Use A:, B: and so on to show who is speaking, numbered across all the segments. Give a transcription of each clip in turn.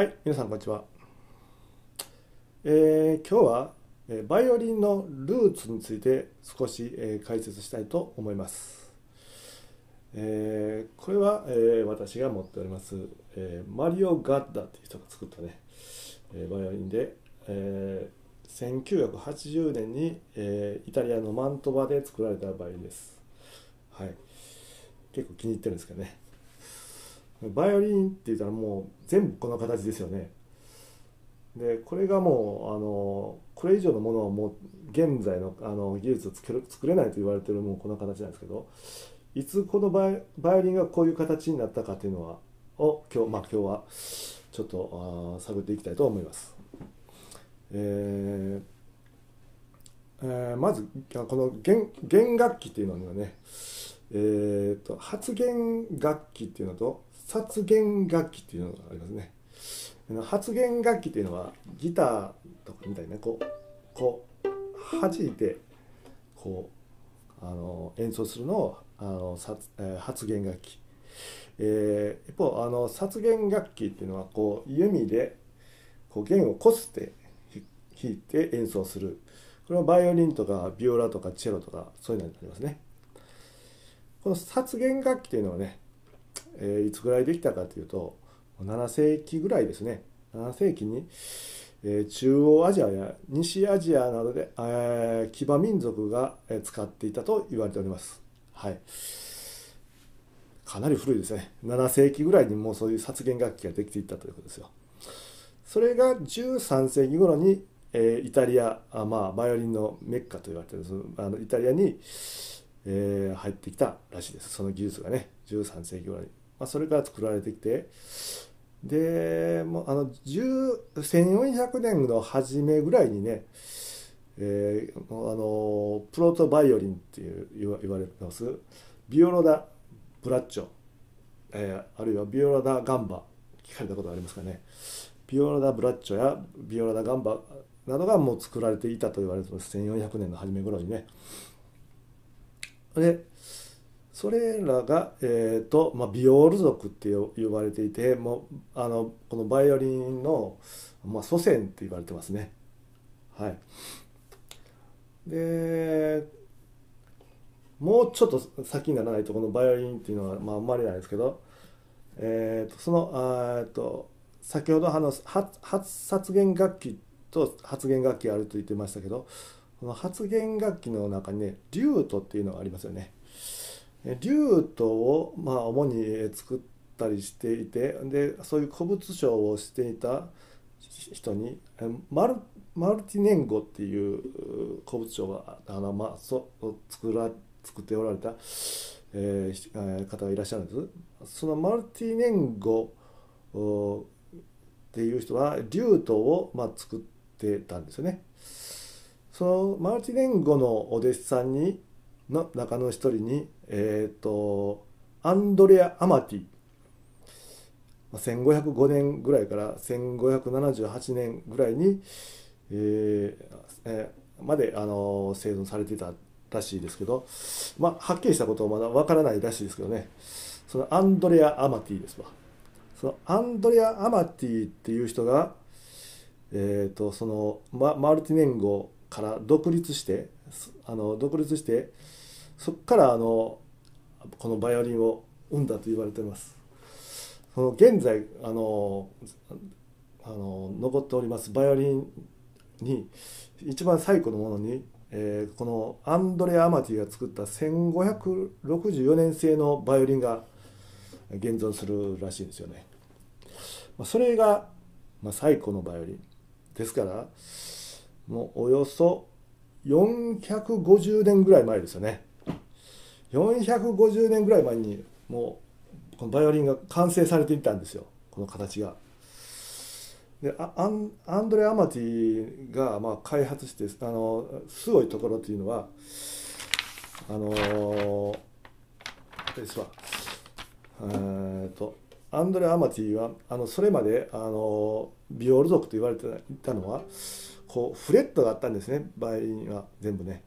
A: はい、皆さんこんにちは。えー、今日は、えバイオリンのルーツについて少し、えー、解説したいと思います。えー、これは、え私が持っております、えマリオ・ガッダっていう人が作ったね、えバイオリンで、え1980年に、えイタリアのマントバで作られたバイオリンです。はい、結構気に入ってるんですけどね。バイオリンって言ったらもう全部この形ですよねでこれがもうあのこれ以上のものはもう現在のあの技術を作る作れないと言われてるもうこの形なんですけどいつこのバイバイオリンがこういう形になったかというのはを今日,、まあ、今日はちょっとあ探っていきたいと思います。えーえー、まずこの弦弦楽器っていうのにはね、えーと、発言楽器っていうのと殺弦楽器っていうのがありますね発言楽器っていうのはギターとかみたいにねこうこう弾いてこうあの演奏するのをあの殺、えー、発言楽器、えー、一方あの殺言楽器っていうのはこう弓でこう弦をこすって弾いて演奏するこれはバイオリンとかビオラとかチェロとかそういうのになりますねこの殺言楽器っていうのはねえー、いつぐらいできたかというと7世紀ぐらいですね7世紀に、えー、中央アジアや西アジアなどで、えー、騎馬民族が使っていたと言われております。はい、かなり古いですね7世紀ぐらいにもうそういう殺言楽器ができていったということですよ。それが13世紀頃に、えー、イタリアあ、まあ、バイオリンのメッカと言われてるあのイタリアに、えー、入ってきたらしいですその技術がね13世紀頃に。まあ、それから作られてきてでもうあの1400年の初めぐらいにね、えー、あのプロトバイオリンっていう言われてますビオロダ・ブラッチョ、えー、あるいはビオロダ・ガンバ聞かれたことありますかねビオロダ・ブラッチョやビオロダ・ガンバなどがもう作られていたと言われてます1400年の初め頃にね。でそれらが、えーとまあ、ビオール族って呼ばれていてもうあのこのバイオリンの、まあ、祖先って言われてますね。はい、でもうちょっと先にならないとこのバイオリンっていうのは、まあ、あんまりないですけど、えーと、そのあと先ほど話発殺弦楽器と発言楽器あると言ってましたけどこの発言楽器の中にねリュートっていうのがありますよね。竜斗を、まあ、主に作ったりしていてでそういう古物商をしていた人にマルマルティネンゴっていう古物商があの、まあ、そ作ら作っておられた、えー、方がいらっしゃるんですそのマルティネンゴっていう人は竜とを、まあ、作ってたんですよね。そのマルティネンゴのお弟子さんにの中の一人に、えー、と、アンドレア・アマティ。1505年ぐらいから1578年ぐらいに、えー、まで、あの生存されてたらしいですけど、まあ、はっきりしたことはまだわからないらしいですけどねそのアンドレア・アマティですわそのアンドレア・アマティっていう人が、えーと、そのママルティネンゴから独立してあの独立してそこからあのこのバイオリンを生んだと言われてますその現在あのあの残っておりますバイオリンに一番最古のものに、えー、このアンドレア・アマティが作った1564年製のバイオリンが現存するらしいんですよね。まあ、それが、まあ、最古のバイオリンですからもうおよそ450年ぐらい前ですよね。450年ぐらい前にもうこのバイオリンが完成されていたんですよこの形が。でアンアンドレ・アマティがまあ開発してあのすごいところっていうのはあのー、ですわえっとアンドレ・アマティはあのそれまであのビオール族と言われていたのはこうフレットがあったんですねバイオリンは全部ね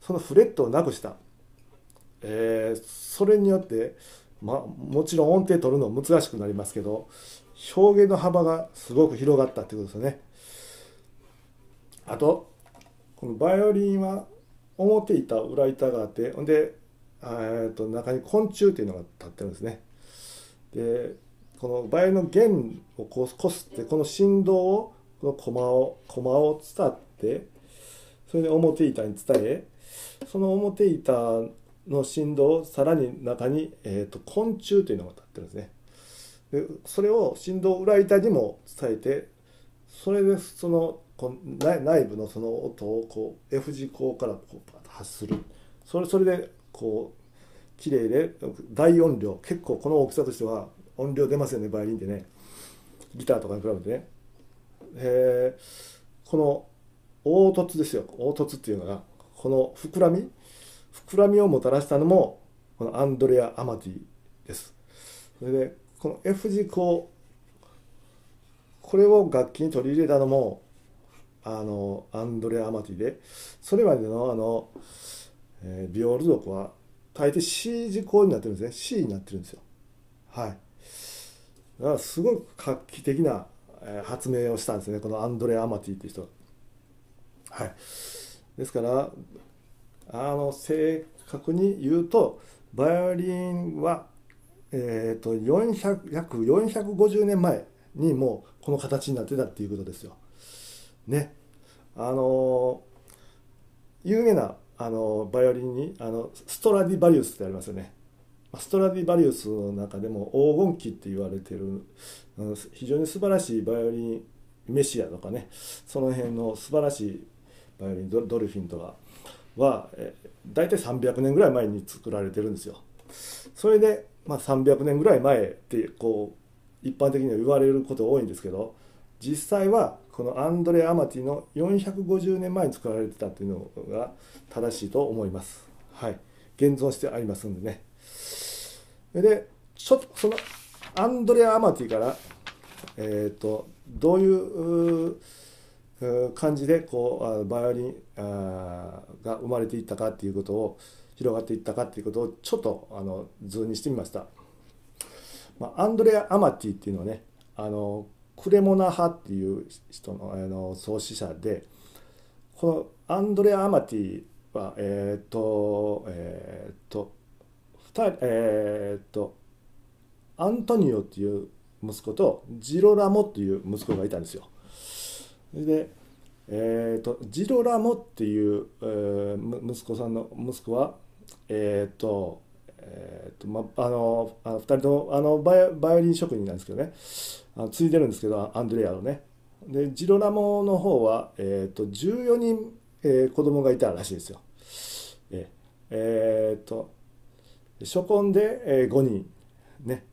A: そのフレットをなくしたえー、それによって、まあ、もちろん音程取るの難しくなりますけど表現の幅がすごく広がったってことですよね。あとこのバイオリンは表板裏板があってほんで、えー、と中に昆虫っていうのが立ってるんですね。でこのバイオリンの弦をここすってこの振動をこの駒を駒を伝ってそれで表板に伝えその表板の振動をさらに中に、えーと、昆虫というのが立ってるんですね。でそれを振動裏板にも伝えてそれでそのこ内部のその音をこう F 字口からこう発するそれそれでこう綺麗で大音量結構この大きさとしては音量出ますよねバイオリンでねギターとかに比べてね、えー、この凹凸ですよ凹凸っていうのがこの膨らみ膨らみをもたらしたのもこのアンドレア・アマティです。それでこの F 字項これを楽器に取り入れたのもあのアンドレア・アマティでそれまでのあの、えー、ビオル族は大抵 C 字項になってるんですね C になってるんですよ。はい、だからすごく画期的な発明をしたんですねこのアンドレア・アマティっていう人は。はい、ですからあの正確に言うとバイオリンは、えーと、400約450年前にもうこの形になってたっていうことですよ。ね。あの有名なあのバイオリンにあのストラディバリウスってありますよね。ストラディバリウスの中でも黄金期って言われてる非常に素晴らしいバイオリンメシアとかねその辺の素晴らしいバイオリンドルフィンとかは、え大体300年ぐらい前に作られてるんですよ。それで、まあ、300年ぐらい前ってこう一般的には言われること多いんですけど実際はこのアンドレ・アマティの450年前に作られてたっていうのが正しいと思います。はい、現存してありますんでね。でちょっとそのアンドレア・アマティから、えーと、とどういう感じでこうバイオリンが生まれていったかっていうことを広がっていったかっていうことをちょっとあの図にしてみました。まアンドレア・アマティっていうのはねあのクレモナ派っていう人のあの創始者でこのアンドレア・アマティはえっ、とえっ、と2えっ、とアントニオっていう息子とジロラモっていう息子がいたんですよ。で、えーと、ジロラモっていう、えー、息子さんの息子はえー、とえーとま、あのあ2人ともあのバイオリン職人なんですけどねあの継いでるんですけどアンドレアのねでジロラモの方は、えーと、14人、えー、子供がいたらしいですよええー、と初婚で、えー、5人ね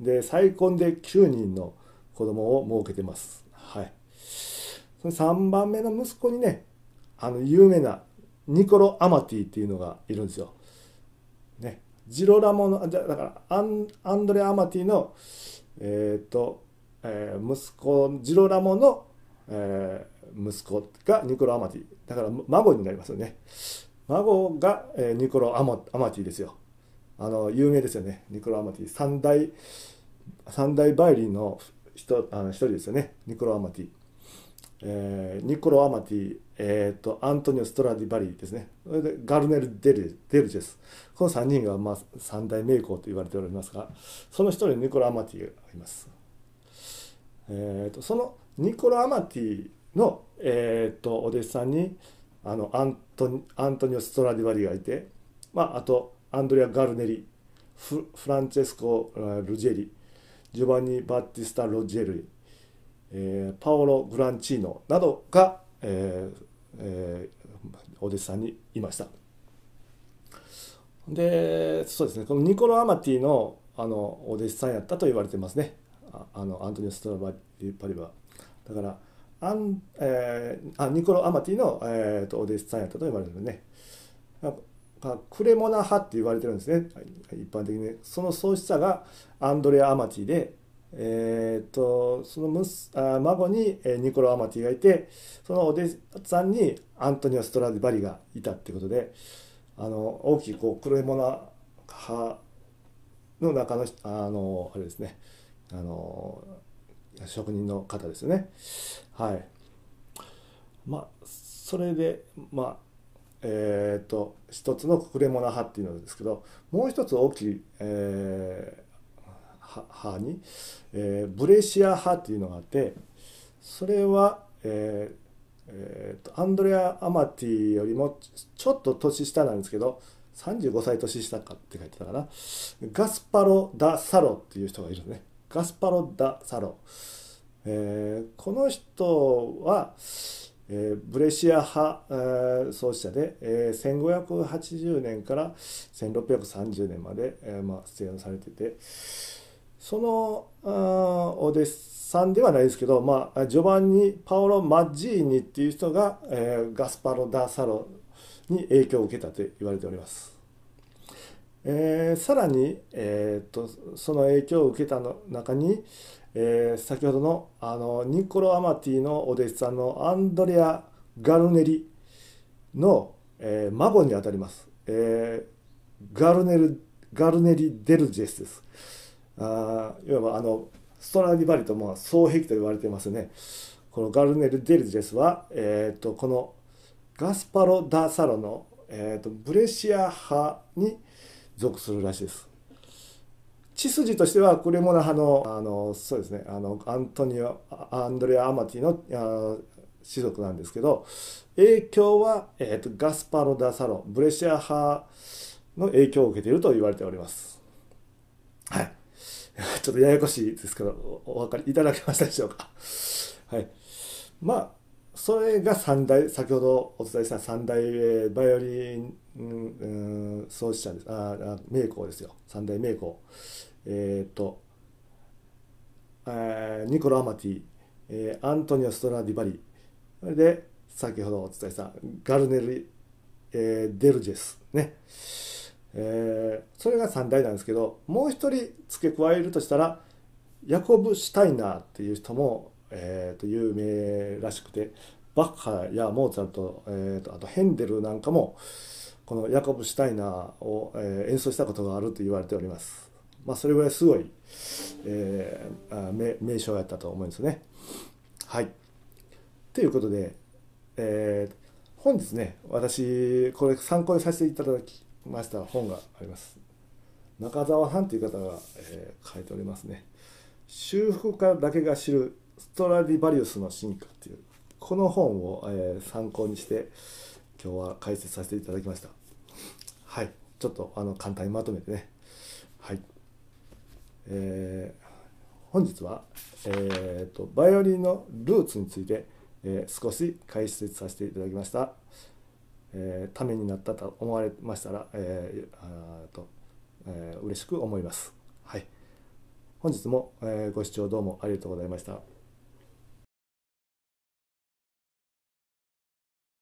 A: で再婚で9人の子供を設けてますその3番目の息子にねあの有名なニコロ・アマティっていうのがいるんですよ。ね、ジロラモのだからアンアンドレ・アマティの、えっ、ー、とえー、息子ジロラモの、えー、息子がニコロ・アマティだから孫になりますよね。孫が、えー、ニコロアマ・アマティですよ。あの有名ですよねニコロ・アマティ三大三大バイリンの人あの一人ですよねニコロ・アマティ。えー、ニコロ・アマティ、えーと、アントニオ・ストラディバリーですねそれでガルネル・デルデルジェスこの3人が、まあ、三大名工と言われておりますがその一人ニコロ・アマティがいます、えーと、そのニコロ・アマティの、えーと、お弟子さんにあのアントアントニオ・ストラディバリーがいて、まあ、あとアンドリア・ガルネリフランチェスコ・ルジェリジョバニ・バッティスタ・ロジェルえー、パオロ・グランチーノなどが、えーえー、お弟子さんにいました。でそうですねこのニコロ・アマティのあのお弟子さんやったと言われてますねあのアントニオ・ストラバリパリは。だからアン、えー、あニコロ・アマティの、えーと、お弟子さんやったと言われてるね。クレモナ派って言われてるんですね一般的に、その創始者がアンドレア・アマティでえーと、そのむすあ孫にニコロ・アマティがいてそのお弟子さんにアントニオ・ストラディバリがいたってことであの大きいこう黒いモナ派の中のあのあれですねあの職人の方ですよね。はい、まあそれでまあえーと、と一つのクレモナ派っていうのですけどもう一つ大きい、えー、派に、えー、ブレシア派というのがあってそれは、えーえーとアンドレア・アマティよりもちょっと年下なんですけど35歳年下かって書いてたかなガスパロ・ダ・サロっていう人がいるねガスパロ・ダ・サロ、えー、この人は、えー、ブレシア派、えー、創始者で、えー、1580年から1630年まで、えーまあ、出演されてて。そのお弟子さんではないですけど、まあ、序盤にパオロ・マッジーニっていう人が、えー、ガスパロ・ダ・サロに影響を受けたと言われております。えー、さらに、えーと、とその影響を受けたの中に、えー、先ほどのあのニコロ・アマティのお弟子さんのアンドレア・ガルネリの、えー、孫にあたります、えー、ガルネルガルネリ・デルジェスです。あいわばあのストラディバリとも双璧と言われてますねこのガルネル・デルジェスは、えーと、このガスパロ・ダ・サロの、えーと、ブレシア派に属するらしいです。血筋としてはクレモナ派のあのそうですねあのアントニオ・アンドレア・アマティのあ士族なんですけど影響は、えーと、ガスパロ・ダ・サロンブレシア派の影響を受けていると言われております。ちょっとややこしいですけど、お分かりいただけましたでしょうか。はい。まあ、それが三大、先ほどお伝えした三大、バイオリン、うん、始者です。あ、名工ですよ。三大名工。えっ、と、えニコロ・アマティ、えー、アントニオ・ストラディバリ、それで、先ほどお伝えしたガルネル・えー、デルジェス、ね。えー、それが3大なんですけどもう一人付け加えるとしたらヤコブ・シュタイナーっていう人も、えー、と有名らしくてバッハやモーツァルト、えーと、あとヘンデルなんかもこのヤコブ・シュタイナーを、えー、演奏したことがあると言われております。まあ、それぐらいすごい、えー、名称やったと思うんですね。はい。ということで、えー、本日ね私これ参考にさせていただきました本があります中澤さんという方が、えー、書いておりますね「修復家だけが知るストラディバリウスの進化」っていうこの本を、えー、参考にして今日は解説させていただきましたはいちょっとあの簡単にまとめてねはいえー、本日は、えーと、とバイオリンのルーツについて、えー、少し解説させていただきました。えー、ためになったと思われましたら、えーとえー、嬉しく思います。はい、本日も、えー、ご視聴どうもありがとうございました。